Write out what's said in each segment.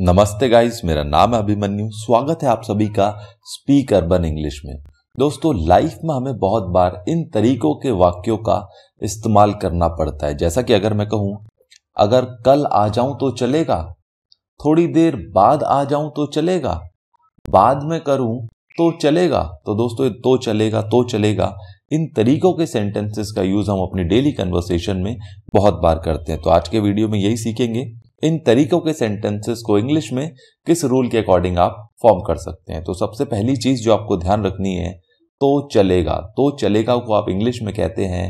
नमस्ते गाइस मेरा नाम है अभिमन्यु स्वागत है आप सभी का स्पीक अर्बन इंग्लिश में दोस्तों लाइफ में हमें बहुत बार इन तरीकों के वाक्यों का इस्तेमाल करना पड़ता है जैसा कि अगर मैं कहूं अगर कल आ जाऊं तो चलेगा थोड़ी देर बाद आ जाऊं तो चलेगा बाद में करूं तो चलेगा तो दोस्तों तो चलेगा तो चलेगा इन तरीकों के सेंटेंसेस का यूज हम अपनी डेली कन्वर्सेशन में बहुत बार करते हैं तो आज के वीडियो में यही सीखेंगे इन तरीकों के सेंटेंसेस को इंग्लिश में किस रूल के अकॉर्डिंग आप फॉर्म कर सकते हैं तो सबसे पहली चीज जो आपको ध्यान रखनी है तो चलेगा तो चलेगा को आप इंग्लिश में कहते हैं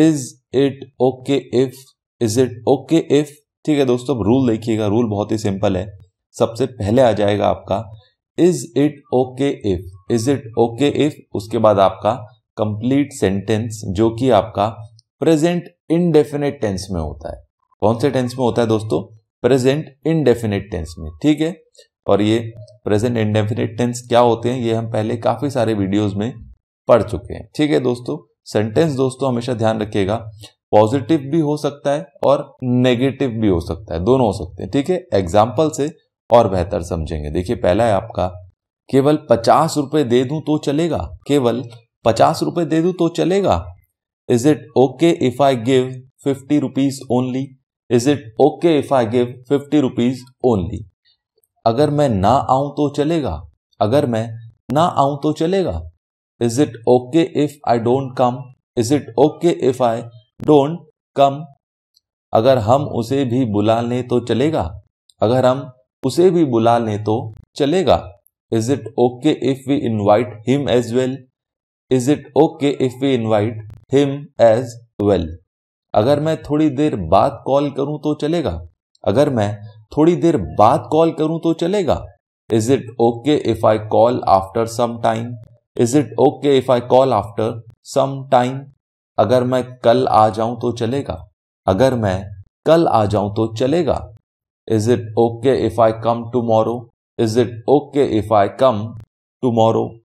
is it okay if is it okay if ठीक है दोस्तों रूल देखिएगा रूल बहुत ही सिंपल है सबसे पहले आ जाएगा आपका is it okay if is it okay if उसके बाद आपका कंप्लीट सेंटेंस जो कि आपका प्रेजेंट इनडेफिनेट टेंस में होता है कौन से टेंस में होता है दोस्तों प्रेजेंट इनडेफिनेट टेंस में ठीक है और ये प्रेजेंट इनडेफिनेट टेंस क्या होते हैं ये हम पहले काफ़ी सारे वीडियोज में पढ़ चुके हैं ठीक है दोस्तों सेंटेंस दोस्तों हमेशा ध्यान रखिएगा पॉजिटिव भी हो सकता है और नेगेटिव भी हो सकता है दोनों हो सकते हैं ठीक है एग्जाम्पल से और बेहतर समझेंगे देखिए पहला है आपका केवल पचास रुपए दे दूं तो चलेगा केवल पचास रुपए दे दूं तो चलेगा is it okay if I give fifty rupees only is it okay if I give fifty rupees only अगर मैं ना आऊं तो चलेगा अगर मैं ना आऊं तो चलेगा is it okay if I don't come is it okay if I don't come अगर हम उसे भी बुला लें तो चलेगा अगर हम उसे भी बुला लें तो चलेगा is it okay if we invite him as well is it okay if we invite him as well अगर मैं थोड़ी देर बाद कॉल करूं तो चलेगा अगर मैं थोड़ी देर बाद कॉल करूं तो चलेगा is it okay if I call after some time is it okay if I call after some time अगर मैं कल आ जाऊं तो चलेगा अगर मैं कल आ जाऊं तो चलेगा is it okay if I come tomorrow is it okay if I come tomorrow